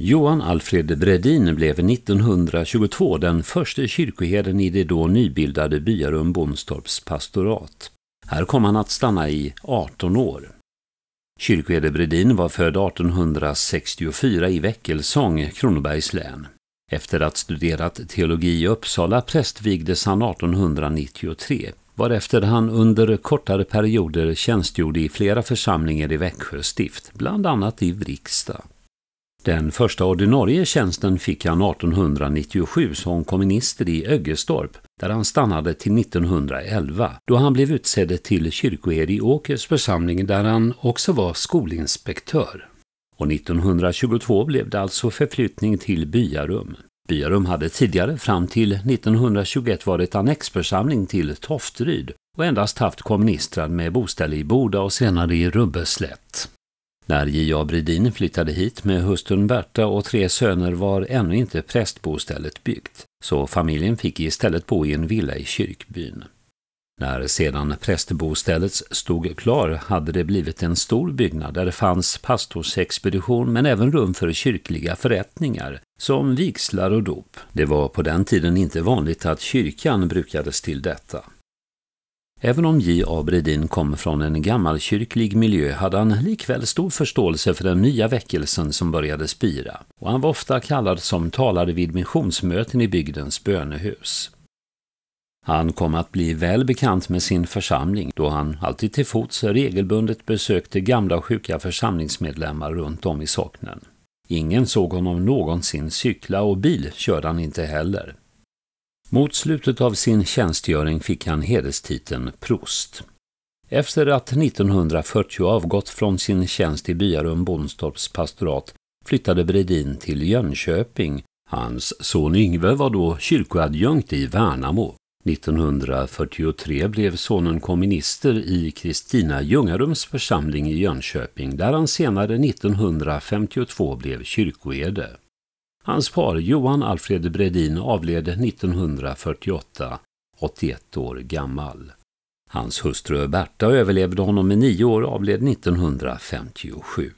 Johan Alfred Bredin blev 1922 den första kyrkoherden i det då nybildade Byarum Bonstorps pastorat. Här kom han att stanna i 18 år. Kyrkoherde Bredin var född 1864 i Väckelsång, Kronobergs län. Efter att studerat teologi i Uppsala prästvigdes han 1893, varefter han under kortare perioder tjänstgjorde i flera församlingar i Växjö stift, bland annat i Vriksta. Den första ordinarie tjänsten fick han 1897 som kommunister i Öggestorp, där han stannade till 1911, då han blev utsedd till kyrkoherde i Åkers församling där han också var skolinspektör. Och 1922 blev det alltså förflyttning till Byarum. Byarum hade tidigare fram till 1921 varit annexförsamling till Toftryd och endast haft komministrar med boställe i Boda och senare i Rubbeslätt. När J.A. Bredin flyttade hit med hustrun Berta och tre söner var ännu inte prästbostället byggt, så familjen fick istället bo i en villa i kyrkbyn. När sedan prästbostället stod klar hade det blivit en stor byggnad där det fanns pastorsexpedition men även rum för kyrkliga förrättningar som vigslar och dop. Det var på den tiden inte vanligt att kyrkan brukades till detta. Även om J.A. Bredin kom från en gammalkyrklig miljö hade han likväl stor förståelse för den nya väckelsen som började spira och han var ofta kallad som talare vid missionsmöten i bygdens bönehus. Han kom att bli väl bekant med sin församling då han alltid till fots regelbundet besökte gamla och sjuka församlingsmedlemmar runt om i socknen. Ingen såg honom någonsin cykla och bil körde han inte heller. Mot slutet av sin tjänstgöring fick han hederstiteln prost. Efter att 1940 avgått från sin tjänst i Byarum Bonstorps pastorat flyttade Bredin till Jönköping. Hans son Yngve var då kyrkoadjunkt i Värnamo. 1943 blev sonen komminister i Kristina Ljungarums församling i Jönköping där han senare 1952 blev kyrkoherde. Hans far Johan Alfred Bredin avled 1948, 81 år gammal. Hans hustru Berta överlevde honom i nio år och avled 1957.